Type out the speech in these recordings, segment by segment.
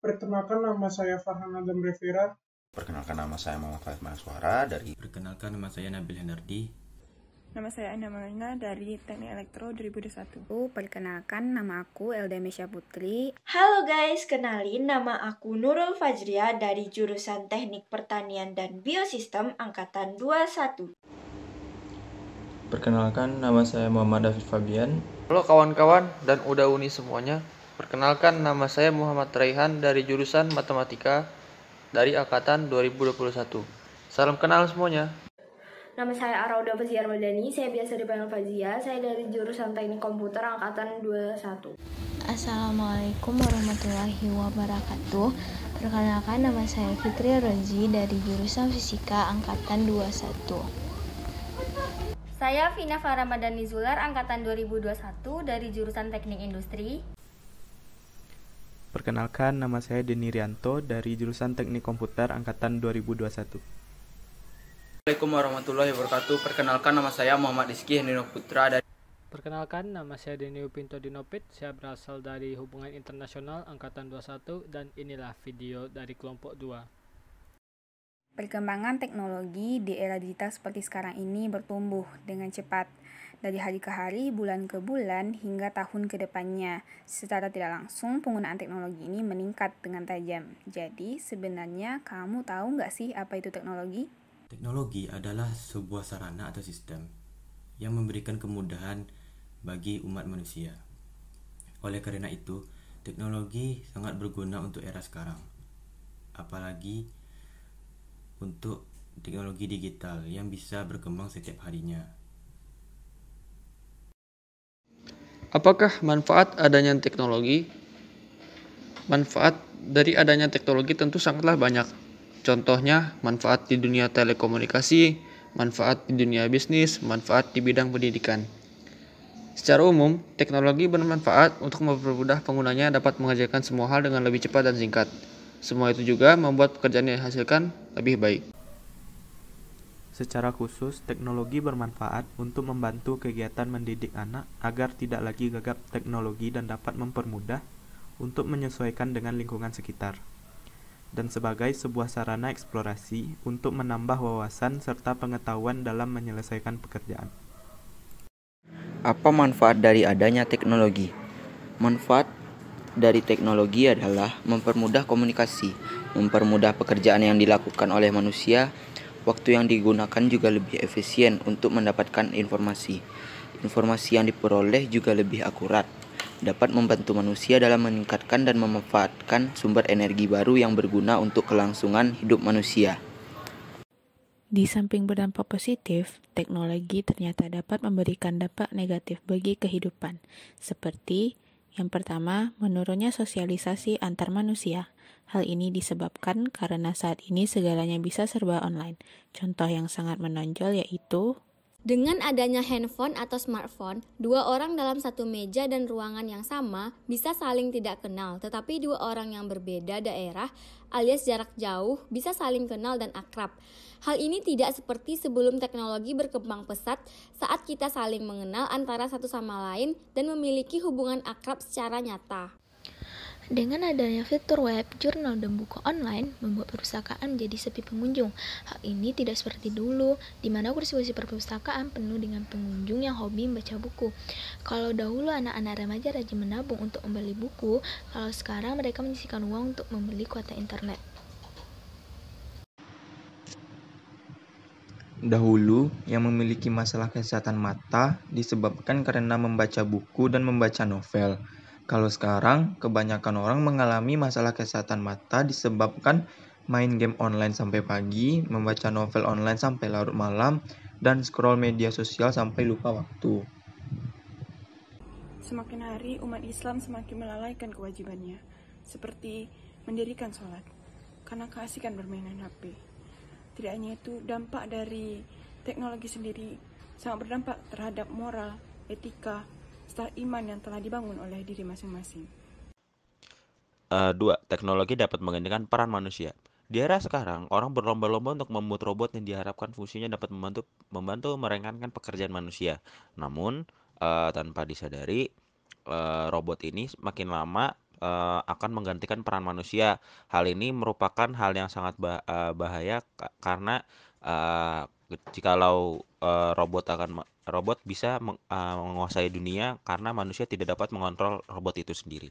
Perkenalkan nama saya Farhan Adam Rivera. Perkenalkan nama saya Muhammad Faiz Maswara dari Perkenalkan nama saya Nabil Nardi. Nama saya Anda Malina dari Teknik Elektro 2021. Oh, perkenalkan nama aku Elda Mesya Putri. Halo guys, kenalin nama aku Nurul Fajria dari jurusan Teknik Pertanian dan Biosistem angkatan 21. Perkenalkan nama saya Muhammad David Fabian. Halo kawan-kawan dan udah uni semuanya. Perkenalkan nama saya Muhammad Raihan dari jurusan Matematika dari Angkatan 2021. Salam kenal semuanya. Nama saya Arauda Faziar Madani, saya biasa dipanggil Fazia, saya dari jurusan Teknik Komputer Angkatan 21. Assalamualaikum warahmatullahi wabarakatuh. Perkenalkan nama saya Fitri Rozi dari jurusan Fisika Angkatan 21. Saya Vina Madani Zular Angkatan 2021 dari jurusan Teknik Industri. Perkenalkan, nama saya Deni Rianto dari jurusan Teknik Komputer Angkatan 2021. Assalamualaikum warahmatullahi wabarakatuh. Perkenalkan, nama saya Muhammad Rizky Hendino Putra dari Perkenalkan, nama saya Deni Upinto Dinopit. Saya berasal dari Hubungan Internasional Angkatan 21 dan inilah video dari kelompok 2. Perkembangan teknologi di era digital seperti sekarang ini bertumbuh dengan cepat dari hari ke hari, bulan ke bulan, hingga tahun ke depannya. Secara tidak langsung, penggunaan teknologi ini meningkat dengan tajam. Jadi, sebenarnya kamu tahu nggak sih apa itu teknologi? Teknologi adalah sebuah sarana atau sistem yang memberikan kemudahan bagi umat manusia. Oleh karena itu, teknologi sangat berguna untuk era sekarang. Apalagi, untuk teknologi digital yang bisa berkembang setiap harinya. Apakah manfaat adanya teknologi? Manfaat dari adanya teknologi tentu sangatlah banyak. Contohnya, manfaat di dunia telekomunikasi, manfaat di dunia bisnis, manfaat di bidang pendidikan. Secara umum, teknologi bermanfaat untuk mempermudah penggunanya dapat mengerjakan semua hal dengan lebih cepat dan singkat. Semua itu juga membuat pekerjaan yang dihasilkan lebih baik. Secara khusus, teknologi bermanfaat untuk membantu kegiatan mendidik anak agar tidak lagi gagap teknologi dan dapat mempermudah untuk menyesuaikan dengan lingkungan sekitar. Dan sebagai sebuah sarana eksplorasi untuk menambah wawasan serta pengetahuan dalam menyelesaikan pekerjaan. Apa manfaat dari adanya teknologi? Manfaat dari teknologi adalah mempermudah komunikasi, mempermudah pekerjaan yang dilakukan oleh manusia. Waktu yang digunakan juga lebih efisien untuk mendapatkan informasi. Informasi yang diperoleh juga lebih akurat, dapat membantu manusia dalam meningkatkan dan memanfaatkan sumber energi baru yang berguna untuk kelangsungan hidup manusia. Di samping berdampak positif, teknologi ternyata dapat memberikan dampak negatif bagi kehidupan, seperti yang pertama, menurunnya sosialisasi antar manusia. Hal ini disebabkan karena saat ini segalanya bisa serba online. Contoh yang sangat menonjol yaitu dengan adanya handphone atau smartphone, dua orang dalam satu meja dan ruangan yang sama bisa saling tidak kenal, tetapi dua orang yang berbeda daerah alias jarak jauh bisa saling kenal dan akrab. Hal ini tidak seperti sebelum teknologi berkembang pesat saat kita saling mengenal antara satu sama lain dan memiliki hubungan akrab secara nyata. Dengan adanya fitur web, jurnal, dan buku online membuat perpustakaan menjadi sepi pengunjung. Hal ini tidak seperti dulu, di mana kursi-kursi perpustakaan penuh dengan pengunjung yang hobi membaca buku. Kalau dahulu anak-anak remaja rajin menabung untuk membeli buku, kalau sekarang mereka menyisikan uang untuk membeli kuota internet. Dahulu, yang memiliki masalah kesehatan mata disebabkan karena membaca buku dan membaca novel. Kalau sekarang, kebanyakan orang mengalami masalah kesehatan mata disebabkan main game online sampai pagi, membaca novel online sampai larut malam, dan scroll media sosial sampai lupa waktu. Semakin hari, umat Islam semakin melalaikan kewajibannya, seperti mendirikan sholat, karena keasikan bermainan HP. Tidak hanya itu, dampak dari teknologi sendiri sangat berdampak terhadap moral, etika, setelah iman yang telah dibangun oleh diri masing-masing. Uh, dua, teknologi dapat menggantikan peran manusia. Di era sekarang, orang berlomba-lomba untuk membuat robot yang diharapkan fungsinya dapat membantu membantu merengankan pekerjaan manusia. Namun, uh, tanpa disadari, uh, robot ini semakin lama uh, akan menggantikan peran manusia. Hal ini merupakan hal yang sangat bah bahaya karena jika ah, jikalau uh, robot akan robot bisa meng, uh, menguasai dunia karena manusia tidak dapat mengontrol robot itu sendiri.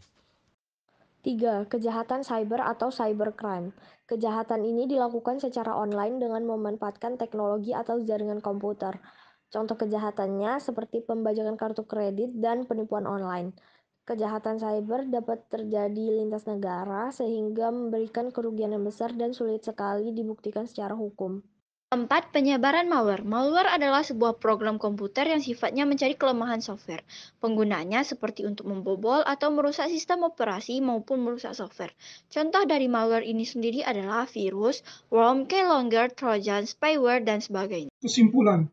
3. Kejahatan cyber atau cybercrime. Kejahatan ini dilakukan secara online dengan memanfaatkan teknologi atau jaringan komputer. Contoh kejahatannya seperti pembajakan kartu kredit dan penipuan online. Kejahatan cyber dapat terjadi lintas negara sehingga memberikan kerugian yang besar dan sulit sekali dibuktikan secara hukum. Empat penyebaran malware. Malware adalah sebuah program komputer yang sifatnya mencari kelemahan software. Penggunanya seperti untuk membobol atau merusak sistem operasi maupun merusak software. Contoh dari malware ini sendiri adalah virus, worm, keylogger, trojan, spyware, dan sebagainya. Kesimpulan,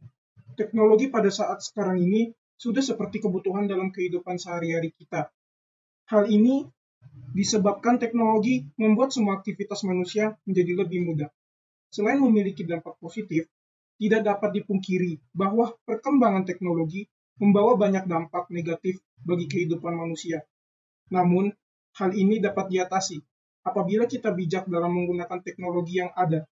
teknologi pada saat sekarang ini sudah seperti kebutuhan dalam kehidupan sehari-hari kita. Hal ini disebabkan teknologi membuat semua aktivitas manusia menjadi lebih mudah selain memiliki dampak positif, tidak dapat dipungkiri bahwa perkembangan teknologi membawa banyak dampak negatif bagi kehidupan manusia. Namun, hal ini dapat diatasi apabila kita bijak dalam menggunakan teknologi yang ada